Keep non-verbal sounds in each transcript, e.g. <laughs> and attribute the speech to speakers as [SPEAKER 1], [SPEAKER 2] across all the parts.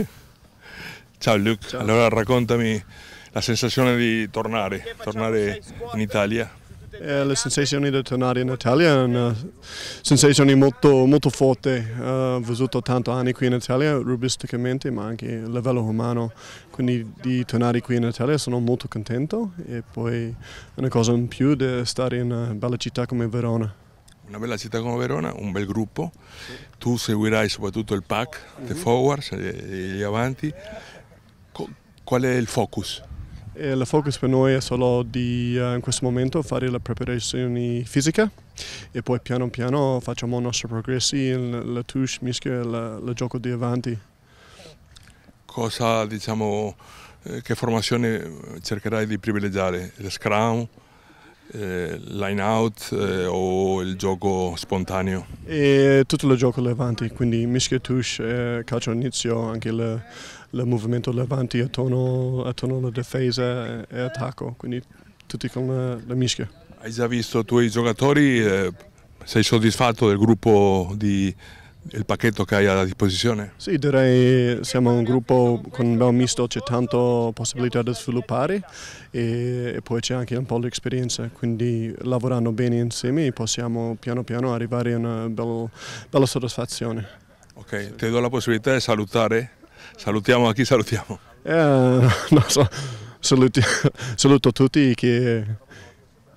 [SPEAKER 1] <laughs> Ciao Luke, Ciao. allora raccontami la sensazione di tornare, tornare in Italia.
[SPEAKER 2] Eh, la sensazione di tornare in Italia è una sensazione molto, molto forte, uh, ho vissuto tanti anni qui in Italia, rubisticamente ma anche a livello umano, quindi di tornare qui in Italia sono molto contento e poi una cosa in più di stare in una bella città come Verona
[SPEAKER 1] una bella città come Verona, un bel gruppo, tu seguirai soprattutto il pack, uh mhm. -huh. the forwards, gli avanti. Qual è il focus?
[SPEAKER 2] il focus per noi è solo di eh, in questo momento fare le preparazioni fisiche e poi piano piano facciamo i nostri progressi, la touche, mischia e il gioco di avanti.
[SPEAKER 1] Cosa diciamo, eh, che formazione cercherai di privilegiare? Il scrum? eh, line out eh, o il gioco spontaneo?
[SPEAKER 2] E tutto il gioco levanti, quindi mischia touche, eh, calcio all'inizio, anche il, il, movimento levanti attorno, attorno alla difesa e attacco, quindi tutti con la, la mischia.
[SPEAKER 1] Hai già visto i tuoi giocatori? Eh, sei soddisfatto del gruppo di il pacchetto che hai a disposizione?
[SPEAKER 2] Sì, direi siamo un gruppo con un bel misto, c'è tanta possibilità di sviluppare e, e poi c'è anche un po' di esperienza, quindi lavorando bene insieme possiamo piano piano arrivare a una bella, bella soddisfazione.
[SPEAKER 1] Ok, sì. ti do la possibilità di salutare, salutiamo a chi salutiamo?
[SPEAKER 2] Eh, <laughs> non so, saluti, saluto tutti che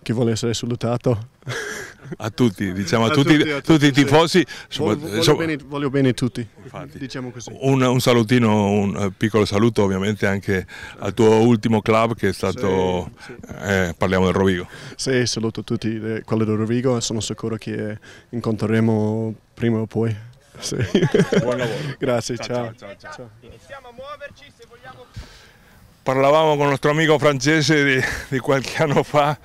[SPEAKER 2] chi vuole essere salutato? A
[SPEAKER 1] tutti, diciamo a, a tutti, a tutti, tutti i tifosi. Sì. Voglio, so, bene, voglio
[SPEAKER 2] bene tutti, diciamo
[SPEAKER 1] un, un, salutino, un eh, piccolo saluto ovviamente anche al tuo ultimo club che è stato, sì, sì. Eh, parliamo del Rovigo.
[SPEAKER 2] Sì, saluto tutti eh, quelli del Rovigo e sono sicuro che incontreremo prima o poi. Sì. Buon lavoro. <laughs> Grazie, ciao. ciao, ciao, ciao, ciao. Iniziamo a muoverci se vogliamo
[SPEAKER 1] parlavamo con il nostro amico francese di, di, qualche anno fa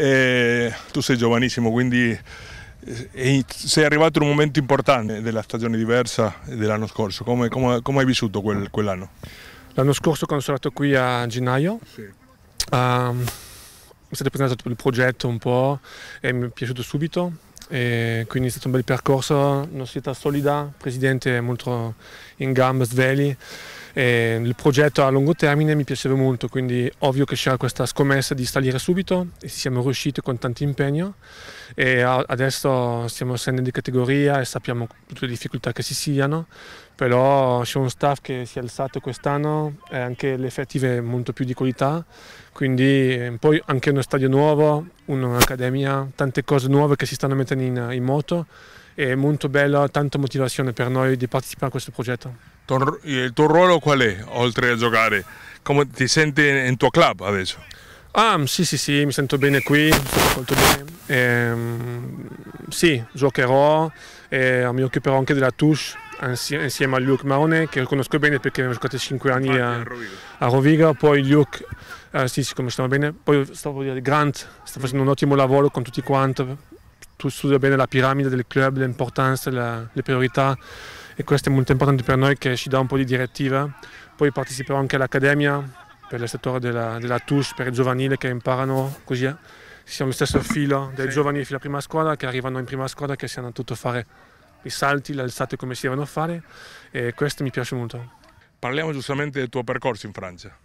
[SPEAKER 1] e tu sei giovanissimo, quindi eh, sei arrivato in un momento importante della stagione diversa dell'anno scorso. Come, come, come hai vissuto quel, quell'anno? L'anno scorso quando sono stato qui a gennaio sì.
[SPEAKER 3] um, mi è stato presentato il progetto un po' e mi è piaciuto subito. E quindi è stato un bel percorso, una società solida, il presidente molto in gamba, svegli eh, il progetto a lungo termine mi piaceva molto, quindi ovvio che c'era questa scommessa di salire subito e siamo riusciti con tanto impegno e adesso stiamo essendo di categoria e sappiamo tutte le difficoltà che si siano, però c'è uno staff che si è alzato quest'anno e anche le effettive molto più di qualità, quindi ehm, poi anche uno stadio nuovo, un'accademia, tante cose nuove che si stanno mettendo in, in moto è molto bello, tanta motivazione per noi di partecipare a questo progetto
[SPEAKER 1] il tuo ruolo qual è, oltre a giocare? Come ti senti in tuo club adesso? Ah, sì, sì, sì, mi sento bene qui, molto bene. E, ehm,
[SPEAKER 3] sì, giocherò, e eh, mi occuperò anche della touche insieme a Luke Maone, che conosco bene perché abbiamo giocato 5 anni a, a Roviga. Poi Luke, eh, sì, siccome stiamo bene, poi stavo dire Grant sta facendo un ottimo lavoro con tutti quanti, tu studi bene la piramide del club, l'importanza, le priorità e questo è molto importante per noi che ci dà un po' di direttiva. Poi parteciperò anche all'Accademia per il settore della, della touche, per i giovanili che imparano così. Eh. Siamo lo stesso filo dei sì. giovani fino alla prima squadra che arrivano in prima squadra che sanno tutto fare i salti, le alzate come si devono fare e questo
[SPEAKER 1] mi piace molto. Parliamo giustamente del tuo percorso in Francia.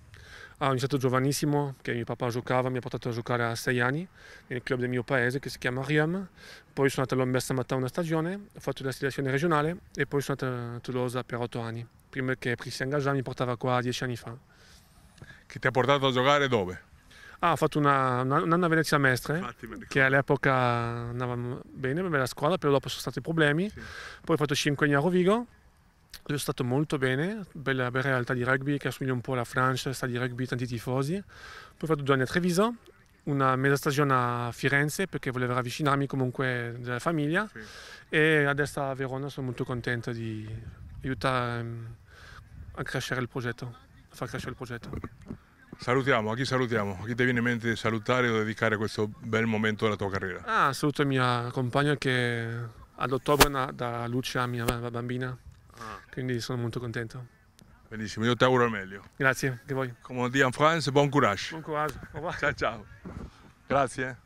[SPEAKER 3] Ho ah, iniziato giovanissimo, che mio papà giocava, mi ha portato a giocare a sei anni nel club del mio paese che si chiama Riam, poi sono andato a all'Ombessa Mattà una stagione, ho fatto la selezione regionale e poi sono andato a Tolosa per otto anni, prima che Cristian Gaggiani mi portava qua dieci anni fa.
[SPEAKER 1] Che ti ha portato a giocare dove?
[SPEAKER 3] Ah, ho fatto una, una, un anno a Venezia Mestre, Infatti, che all'epoca andava bene, bella squadra, però dopo sono stati problemi. Sì. Poi ho fatto cinque anni a Rovigo, lui è stato molto bene, bella, bella realtà di rugby che assomiglia un po' alla Francia, sta di rugby tanti tifosi. Poi ho fatto due anni a Treviso, una mezza stagione a Firenze perché volevo avvicinarmi comunque alla famiglia sì. e adesso a Verona sono molto contento di aiutare ehm, a crescere il progetto, a far crescere il progetto.
[SPEAKER 1] Salutiamo, a chi salutiamo? A chi ti viene in mente di salutare o dedicare questo bel momento della tua carriera?
[SPEAKER 3] Ah, saluto mia compagna che ad ottobre da Lucia, mia bambina, Ah. Quindi sono molto contento.
[SPEAKER 1] Benissimo, io ti auguro il meglio.
[SPEAKER 3] Grazie, che voi.
[SPEAKER 1] Come dico in France, buon courage. Buon
[SPEAKER 3] courage. Ciao ciao. Grazie. Eh.